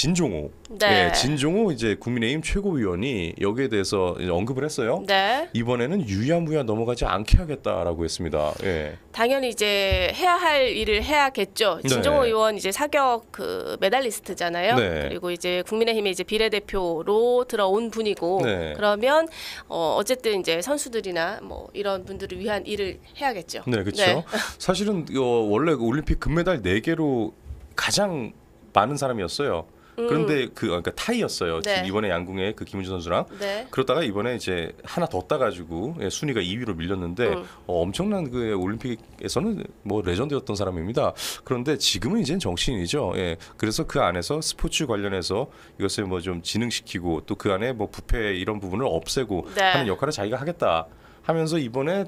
진종호. 네. 예, 진종호 이제 국민의힘 최고위원이 여기에 대해서 언급을 했어요. 네. 이번에는 유야무야 넘어가지 않게 하겠다라고 했습니다. 예. 당연히 이제 해야 할 일을 해야겠죠. 진종호 네. 의원 이제 사격 그 메달리스트잖아요. 네. 그리고 이제 국민의힘의 이제 비례대표로 들어온 분이고 네. 그러면 어 어쨌든 이제 선수들이나 뭐 이런 분들을 위한 일을 해야겠죠. 네, 그렇죠. 사실은 어, 원래 올림픽 금메달 4개로 가장 많은 사람이었어요. 그런데 음. 그 어, 그러니까 타이였어요. 네. 이번에 양궁에 그 김은주 선수랑 네. 그러다가 이번에 이제 하나 더 따가지고 예, 순위가 2위로 밀렸는데 음. 어, 엄청난 그 올림픽에서는 뭐 레전드였던 사람입니다. 그런데 지금은 이제 정신이죠. 예, 그래서 그 안에서 스포츠 관련해서 이것을 뭐좀 진흥시키고 또 그 안에 뭐 부패 이런 부분을 없애고 네. 하는 역할을 자기가 하겠다 하면서 이번에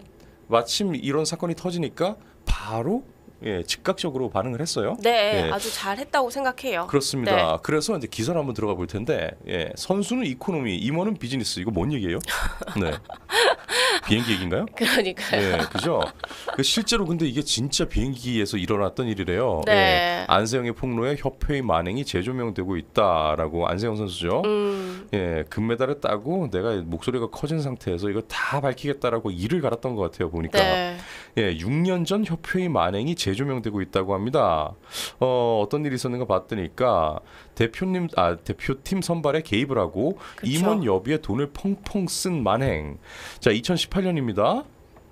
마침 이런 사건이 터지니까 바로 예, 즉각적으로 반응을 했어요. 네, 예. 아주 잘했다고 생각해요. 그렇습니다. 네. 그래서 이제 기사를 한번 들어가 볼 텐데 예, 선수는 이코노미, 임원은 비즈니스 이거 뭔 얘기예요? 네. 비행기 얘기인가요? 그러니까요. 예, 그죠? 그 실제로 근데 이게 진짜 비행기에서 일어났던 일이래요. 네. 예, 안세영의 폭로에 협회의 만행이 재조명되고 있다라고 안세영 선수죠. 음. 예, 금메달을 따고 내가 목소리가 커진 상태에서 이거 다 밝히겠다라고 일을 갈았던 것 같아요 보니까. 예, 네. 예, 6년 전 협회의 만행이 재 재조명되고 있다고 합니다. 어, 떤 일이 있었는가 봤더니 대표님 아 대표팀 선발에 개입을 하고 그쵸. 임원 여비에 돈을 펑펑 쓴 만행. 자, 2018년입니다.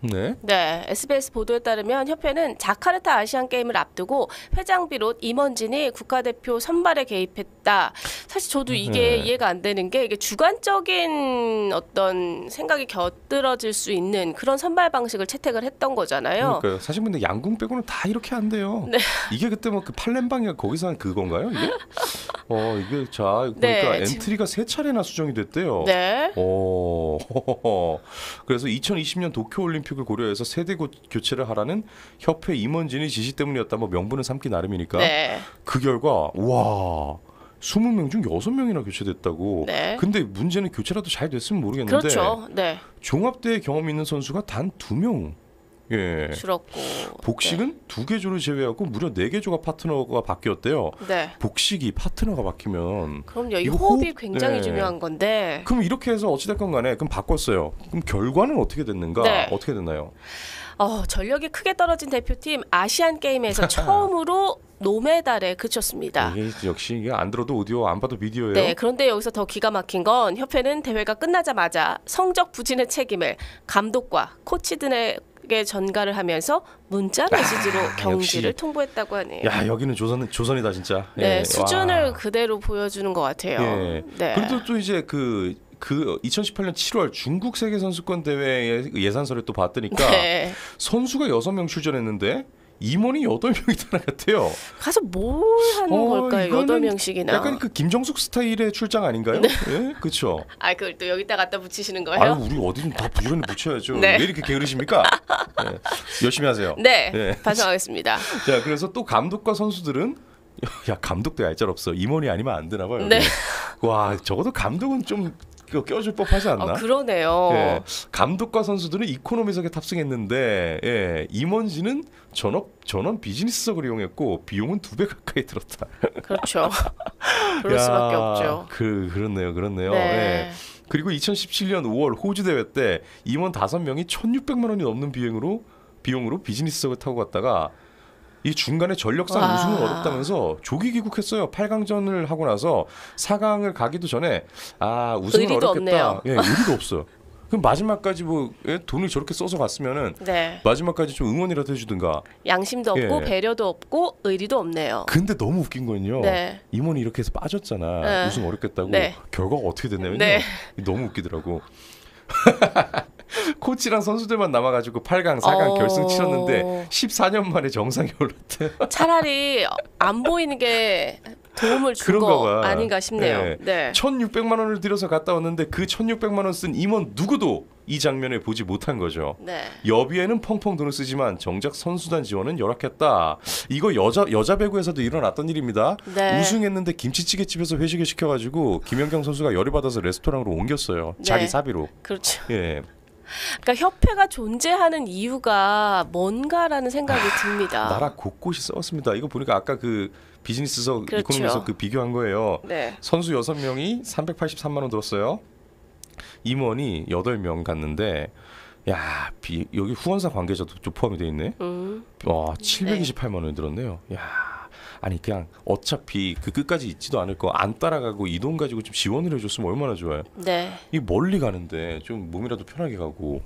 네. 네. SBS 보도에 따르면 협회는 자카르타 아시안 게임을 앞두고 회장 비롯 임원진이 국가대표 선발에 개입했다. 사실 저도 이게 네. 이해가 안 되는 게 이게 주관적인 어떤 생각이 곁들어질 수 있는 그런 선발 방식을 채택을 했던 거잖아요. 그러니까 사실 근데 양궁 빼고는 다 이렇게 안 돼요. 네. 이게 그때 뭐 그팔렘방이 거기서 한 그건가요? 이게? 어 이게 자 그러니까 네, 엔트리가 세 차례나 수정이 됐대요. 네. 어 그래서 2020년 도쿄 올림픽을 고려해서 세대 교체를 하라는 협회 임원진의 지시 때문이었다. 뭐 명분은 삼기 나름이니까. 네. 그 결과 와. 20명 중 6명이나 교체됐다고. 네. 근데 문제는 교체라도 잘 됐으면 모르겠는데. 그렇죠. 네. 종합대회 경험 있는 선수가 단 2명 예. 줄었고 복식은 네. 두 개조를 제외하고 무려 네 개조가 파트너가 바뀌었대요. 네. 복식이 파트너가 바뀌면 그럼요. 이 호흡이 호흡, 굉장히 네. 중요한 건데. 그럼 이렇게 해서 어찌됐건 간에 그럼 바꿨어요. 그럼 결과는 어떻게 됐는가? 네. 어떻게 됐나요? 어, 전력이 크게 떨어진 대표팀 아시안 게임에서 처음으로 노메달에 그쳤습니다. 이게 역시 이게 안 들어도 오디오 안 봐도 비디오예요. 네, 그런데 여기서 더 기가 막힌 건 협회는 대회가 끝나자마자 성적 부진의 책임을 감독과 코치 등의 쪽에 전가를 하면서 문자 아, 메시지로 아, 경지를 역시. 통보했다고 하네요. 야 여기는 조선 조선이다 진짜. 네 예. 수준을 와. 그대로 보여주는 것 같아요. 예. 네. 그래도 또 이제 그 그 2018년 7월 중국 세계 선수권 대회 예산서를 또 봤더니까 네. 선수가 6명 출전했는데 임원이 8 명이 따라갔대요. 가서 뭘 하는 어, 걸까요? 여 명씩이나. 약간 그 김정숙 스타일의 출장 아닌가요? 네. 네? 그렇죠. 아 그걸 또 여기다 갖다 붙이시는 거예요? 아 우리 어디든 다 부지런히 붙여야죠. 네. 왜 이렇게 게으르십니까? 네. 열심히 하세요. 네. 네. 반성하겠습니다. 자 그래서 또 감독과 선수들은 야 감독도 얄짤 없어 임원이 아니면 안 되나 봐요. 네. 와 적어도 감독은 좀 껴줄 그 법하지 어, 않나? 어, 그러네요. 예, 감독과 선수들은 이코노미석에 탑승했는데 예, 임원진은 전업 전원 비즈니스석을 이용했고 비용은 두 배 가까이 들었다. 그렇죠. 그럴 야, 수밖에 없죠. 그 그렇네요, 그렇네요. 네. 예. 그리고 2017년 5월 호주 대회 때 임원 5명이 1,600만 원이 넘는 비행으로 비용으로 비즈니스석을 타고 갔다가 이 중간에 전력상 와. 우승은 어렵다면서 조기 귀국했어요. 8강전을 하고 나서 4강을 가기도 전에 아 우승은 어렵겠다. 없네요. 예, 의리도 없어요. 그럼 마지막까지 뭐 예, 돈을 저렇게 써서 갔으면은 네. 마지막까지 좀 응원이라도 해주든가 양심도 예. 없고 예. 배려도 없고 의리도 없네요. 근데 너무 웃긴 건요. 네. 임원이 이렇게 해서 빠졌잖아. 네. 우승 어렵겠다고 네. 결과가 어떻게 됐냐면요. 네. 너무 웃기더라고. 코치랑 선수들만 남아가지고 8강, 4강 어... 결승 치렀는데 14년 만에 정상에 올랐대. 차라리 안 보이는 게 도움을 준거 아닌가 싶네요. 네. 네. 1,600만 원을 들여서 갔다 왔는데 그 1,600만 원 쓴 임원 누구도 이 장면을 보지 못한 거죠. 네. 여비에는 펑펑 돈을 쓰지만 정작 선수단 지원은 열악했다. 이거 여자 여자 배구에서도 일어났던 일입니다. 네. 우승했는데 김치찌개 집에서 회식을 시켜가지고 김연경 선수가 열이 받아서 레스토랑으로 옮겼어요. 네. 자기 사비로. 그렇죠. 예. 그러니까 협회가 존재하는 이유가 뭔가라는 생각이 아, 듭니다. 나라 곳곳이 써왔습니다. 이거 보니까 아까 그 비즈니스석 그렇죠. 이코노미석 그 비교한 거예요. 네. 선수 6명이 383만 원 들었어요. 임원이 8명 갔는데 야, 비, 여기 후원사 관계자도 좀 포함이 돼 있네. 음. 와, 728만 원 들었네요. 야. 아니 그냥 어차피 그 끝까지 있지도 않을 거 안 따라가고 이 돈 가지고 좀 지원을 해줬으면 얼마나 좋아요. 네. 이 멀리 가는데 좀 몸이라도 편하게 가고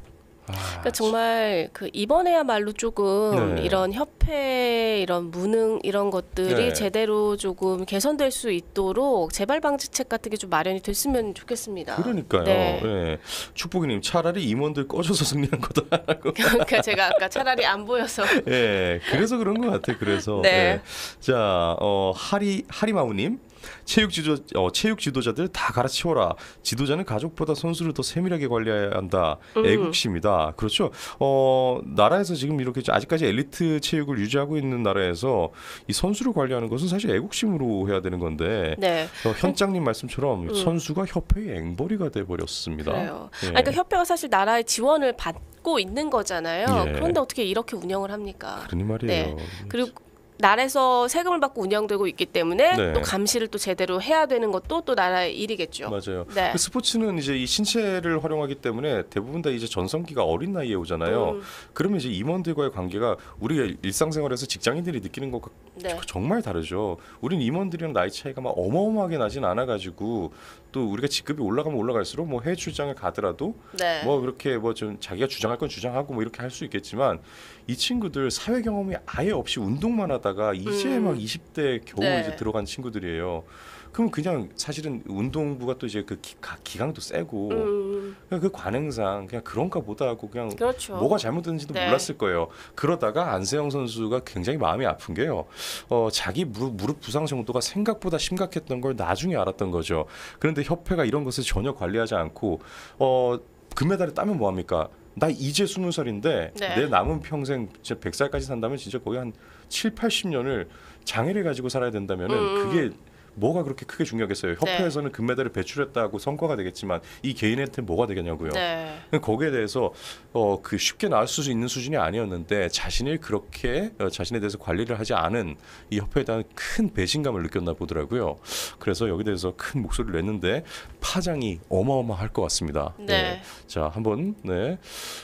아, 그러니까 정말 그 이번에야말로 조금 네. 이런 협회 이런 무능 이런 것들이 네. 제대로 조금 개선될 수 있도록 재발 방지책 같은 게 좀 마련이 됐으면 좋겠습니다. 그러니까요. 네. 예. 축복이님 차라리 임원들 꺼져서 승리한 거다 그러니까 제가 아까 차라리 안 보여서 예, 그래서 그런 것 같아. 그래서 네. 예. 자, 어, 하리 하리마우님. 체육 지도 어, 체육 지도자들 다 갈아치워라. 지도자는 가족보다 선수를 더 세밀하게 관리해야 한다. 음. 애국심이다. 그렇죠. 어 나라에서 지금 이렇게 아직까지 엘리트 체육을 유지하고 있는 나라에서 이 선수를 관리하는 것은 사실 애국심으로 해야 되는 건데 네. 어, 현장님 말씀처럼 음. 선수가 협회의 앵벌이가 돼 버렸습니다. 그래요. 예. 아니, 그러니까 협회가 사실 나라의 지원을 받고 있는 거잖아요. 예. 그런데 어떻게 이렇게 운영을 합니까? 그런 말이에요. 네. 그리고 나라에서 세금을 받고 운영되고 있기 때문에 네. 또 감시를 또 제대로 해야 되는 것도 또 나라의 일이겠죠. 맞아요. 네. 그 스포츠는 이제 이 신체를 활용하기 때문에 대부분 다 이제 전성기가 어린 나이에 오잖아요. 음. 그러면 이제 임원들과의 관계가 우리가 일상생활에서 직장인들이 느끼는 것과 네. 정말 다르죠. 우린 임원들이랑 나이 차이가 막 어마어마하게 나진 않아가지고 또 우리가 직급이 올라가면 올라갈수록 뭐 해외 출장을 가더라도 네. 뭐 그렇게 뭐 좀 자기가 주장할 건 주장하고 뭐 이렇게 할 수 있겠지만 이 친구들 사회 경험이 아예 없이 운동만 하다 하다가 이제 음. 막 20대 겨우 네. 이제 들어간 친구들이에요. 그럼 그냥 사실은 운동부가 또 이제 그 기, 강도 세고 음. 그냥 그 관행상 그냥 그런가 보다 하고 그냥 그렇죠. 뭐가 잘못됐는지도 네. 몰랐을 거예요. 그러다가 안세영 선수가 굉장히 마음이 아픈 게요. 어, 자기 무 무릎 부상 정도가 생각보다 심각했던 걸 나중에 알았던 거죠. 그런데 협회가 이런 것을 전혀 관리하지 않고 어, 금메달을 따면 뭐합니까? 나 이제 스무 살인데 네. 내 남은 평생 진짜 0 살까지 산다면 진짜 거의 한 칠, 8 0 년을 장애를 가지고 살아야 된다면은 음. 음. 그게 뭐가 그렇게 크게 중요하겠어요. 네. 협회에서는 금메달을 배출했다고 성과가 되겠지만 이 개인한테 뭐가 되겠냐고요. 네. 그러니까 거기에 대해서 어, 그 쉽게 나올 수 있는 수준이 아니었는데 자신을 그렇게 어, 자신에 대해서 관리를 하지 않은 이 협회에 대한 큰 배신감을 느꼈나 보더라고요. 그래서 여기 대해서 큰 목소리를 냈는데 파장이 어마어마할 것 같습니다. 네. 네. 자 한번 네.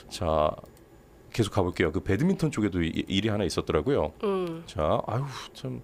자 계속 가볼게요. 그 배드민턴 쪽에도 이, 일이 하나 있었더라고요. 음. 자 아유 참.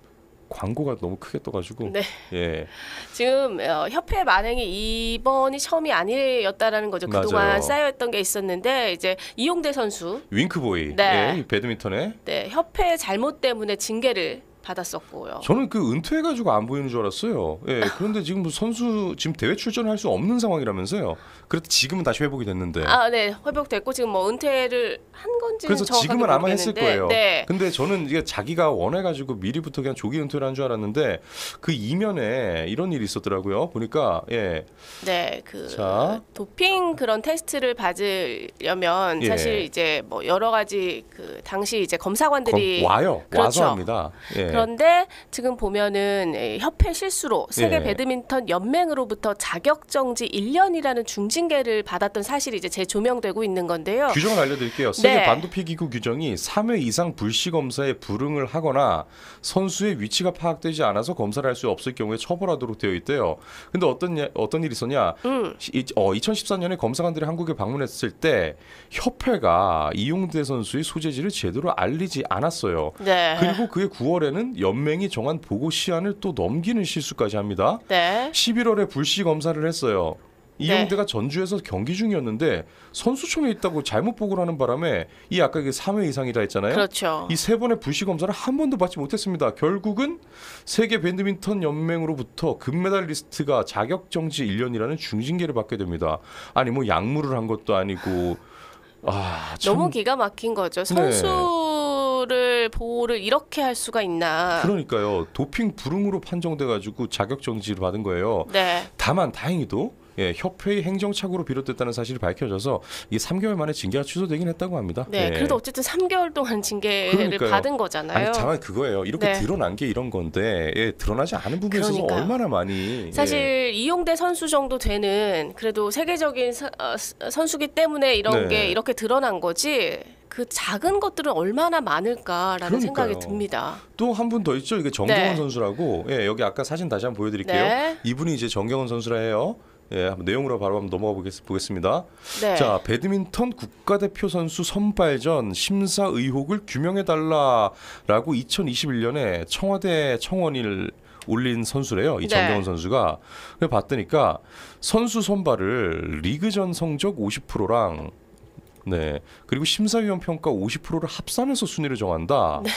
광고가 너무 크게 떠가지고 네. 예. 지금 어, 협회 만행이 이번이 처음이 아니었다라는 거죠. 맞아요. 그동안 쌓여있던 게 있었는데 이제 이용대 선수 윙크보이 네. 예, 배드민턴에 네, 협회 잘못 때문에 징계를 받았었고요. 저는 그 은퇴해가지고 안 보이는 줄 알았어요. 예, 아. 그런데 지금 뭐 선수 지금 대회 출전을 할 수 없는 상황이라면서요. 그래도 지금은 다시 회복이 됐는데. 아, 네, 회복됐고 지금 뭐 은퇴를 한건지 그래서 지금은 모르겠는데. 했을 거예요. 네. 근데 저는 이게 자기가 원해가지고 미리부터 그냥 조기 은퇴를 한 줄 알았는데 그 이면에 이런 일이 있었더라고요. 보니까 예. 네, 그 자. 도핑 그런 테스트를 받으려면 예. 사실 이제 뭐 여러 가지 그 당시 이제 검사관들이 검, 와요. 그렇죠. 와서 합니다. 예. 그런데 지금 보면은 예, 협회 실수로 세계 예. 배드민턴 연맹으로부터 자격 정지 1년이라는 중징계를 받았던 사실이 이제 재조명되고 있는 건데요. 규정을 알려드릴게요. 세계 네. 반도피 기구 규정이 3회 이상 불시 검사에 불응을 하거나 선수의 위치가 파악되지 않아서 검사를 할 수 없을 경우에 처벌하도록 되어 있대요. 근데 어떤 예, 어떤 일이 있었냐? 음. 이, 어, 2014년에 검사관들이 한국에 방문했을 때 협회가 이용대 선수의 소재지를 제대로 알리지 않았어요. 네. 그리고 그해 9월에는 이유는 연맹이 정한 보고 시한을 또 넘기는 실수까지 합니다. 네. 11월에 불시 검사를 했어요. 이영대가 네. 전주에서 경기 중이었는데 선수촌에 있다고 잘못 보고를 하는 바람에 이 아까 이게 그 3회 이상이라 했잖아요. 그렇죠. 이 세 번의 불시 검사를 한 번도 받지 못했습니다. 결국은 세계 배드민턴 연맹으로부터 금메달 리스트가 자격 정지 1년이라는 중징계를 받게 됩니다. 아니 뭐 약물을 한 것도 아니고 아, 참... 너무 기가 막힌 거죠. 네. 선수 네. 선수를 보호를 이렇게 할 수가 있나? 그러니까요. 도핑 불응으로 판정돼 가지고 자격 정지를 받은 거예요. 네. 다만 다행히도 예, 협회의 행정착오로 비롯됐다는 사실이 밝혀져서 이 3개월 만에 징계가 취소되긴 했다고 합니다. 네, 예. 그래도 어쨌든 3개월 동안 징계를 그러니까요. 받은 거잖아요. 아니, 다만 그거예요. 이렇게 네. 드러난 게 이런 건데 예, 드러나지 않은 부분에 있어서 얼마나 많이 예. 사실 이용대 선수 정도 되는 그래도 세계적인 사, 어, 선수기 때문에 이런 네. 게 이렇게 드러난 거지 그 작은 것들은 얼마나 많을까라는 그러니까요. 생각이 듭니다. 또 한 분 더 있죠. 이게 정경원 네. 선수라고. 예, 여기 아까 사진 다시 한번 보여드릴게요. 네. 이분이 이제 정경원 선수라 해요. 예, 한번 내용으로 바로 한번 넘어가 보겠습니다. 네. 자, 배드민턴 국가대표 선수 선발전 심사 의혹을 규명해 달라라고 2021년에 청와대 청원을 올린 선수래요. 이 정경훈 네. 선수가. 그래 봤더니까 선수 선발을 리그전 성적 50%랑 네. 그리고 심사위원 평가 50%를 합산해서 순위를 정한다. 네.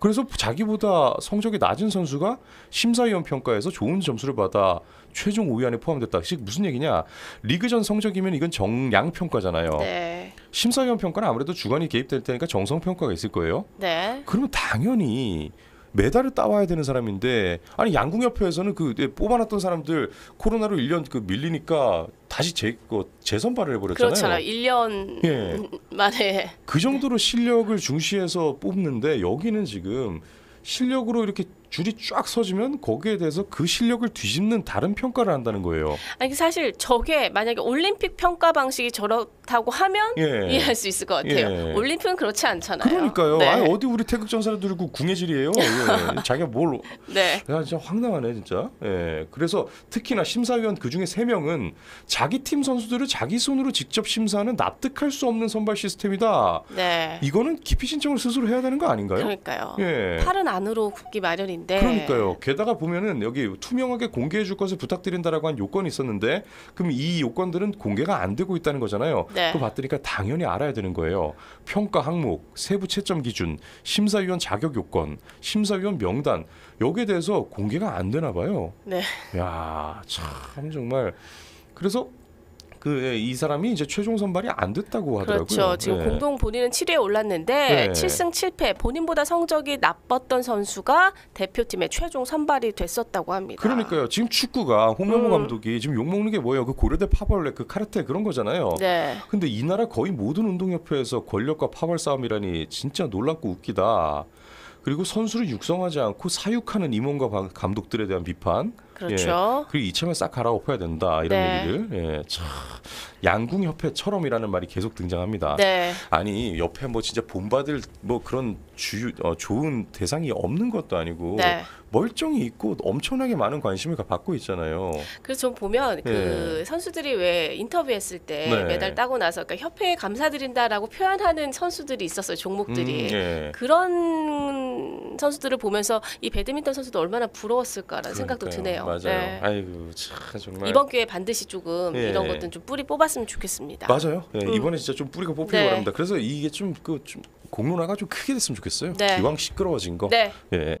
그래서 자기보다 성적이 낮은 선수가 심사위원 평가에서 좋은 점수를 받아 최종 5위 안에 포함됐다. 즉 무슨 얘기냐? 리그전 성적이면 이건 정량 평가잖아요. 네. 심사위원 평가는 아무래도 주관이 개입될 테니까 정성 평가가 있을 거예요. 네. 그러면 당연히 메달을 따와야 되는 사람인데 아니 양궁협회에서는 그 네, 뽑아놨던 사람들 코로나로 1년 그 밀리니까 다시 재, 그 재선발을 해버렸잖아요. 그렇잖아요. 1년 예. 만에. 그 정도로 실력을 중시해서 뽑는데 여기는 지금 실력으로 이렇게 줄이 쫙 서지면 거기에 대해서 그 실력을 뒤집는 다른 평가를 한다는 거예요. 아니 사실 저게 만약에 올림픽 평가 방식이 저렇다고 하면 예. 이해할 수 있을 것 같아요. 예. 올림픽은 그렇지 않잖아요. 그러니까요. 네. 아니 어디 우리 태극 전사를 들고 궁예질이에요. 예. 자기가 뭘? 네. 야 진짜 황당하네 진짜. 예. 그래서 특히나 심사위원 그 중에 세 명은 자기 팀 선수들을 자기 손으로 직접 심사하는 납득할 수 없는 선발 시스템이다. 네. 이거는 기피 신청을 스스로 해야 되는 거 아닌가요? 그러니까요. 예. 팔은 안으로 굽기 마련 내용인데. 그러니까요. 게다가 보면은 여기 투명하게 공개해 줄 것을 부탁드린다라고 한 요건이 있었는데 그럼 이 요건들은 공개가 안 되고 있다는 거잖아요. 네. 그거 봤더니까 당연히 알아야 되는 거예요. 평가 항목, 세부 채점 기준, 심사위원 자격 요건, 심사위원 명단 여기에 대해서 공개가 안 되나 봐요. 네. 야, 참 정말 그래서 그이 예, 사람이 이제 최종 선발이 안 됐다고 하더라고요. 그렇죠. 지금 네. 공동 본인은 7위에 올랐는데 네. 예. 7승 7패 본인보다 성적이 나빴던 선수가 대표팀의 최종 선발이 됐었다고 합니다. 그러니까요. 지금 축구가 홍명호 음. 감독이 지금 욕 먹는 게 뭐예요? 그 고려대 파벌레 그 카르텔 그런 거잖아요. 네. 근데 이 나라 거의 모든 운동협회에서 권력과 파벌 싸움이라니 진짜 놀랍고 웃기다. 그리고 선수를 육성하지 않고 사육하는 임원과 감독들에 대한 비판 예. 그렇죠. 예, 그리고 이참에 싹 갈아엎어야 된다 이런 네. 얘기를 예, 참 양궁협회처럼이라는 말이 계속 등장합니다. 네. 아니 옆에 뭐 진짜 본받을 뭐 그런 주 어, 좋은 대상이 없는 것도 아니고 네. 멀쩡히 있고 엄청나게 많은 관심을 받고 있잖아요. 그래서 좀 보면 네. 그 예. 선수들이 왜 인터뷰했을 때 네. 메달 따고 나서 그러니까 협회에 감사드린다라고 표현하는 선수들이 있었어요 종목들이 음, 예. 그런 선수들을 보면서 이 배드민턴 선수도 얼마나 부러웠을까라는 그러니까요. 생각도 드네요. 맞아요. 네. 아이고 참 정말 이번 기회에 반드시 조금 예. 이런 것들좀 뿌리 뽑았으면 좋겠습니다. 맞아요. 예, 음. 이번에 진짜 좀 뿌리가 뽑히길 네. 바랍니다. 그래서 이게 좀 그좀 그 공론화가 좀 크게 됐으면 좋겠어요. 네. 기왕 시끄러워진 거. 네. 예.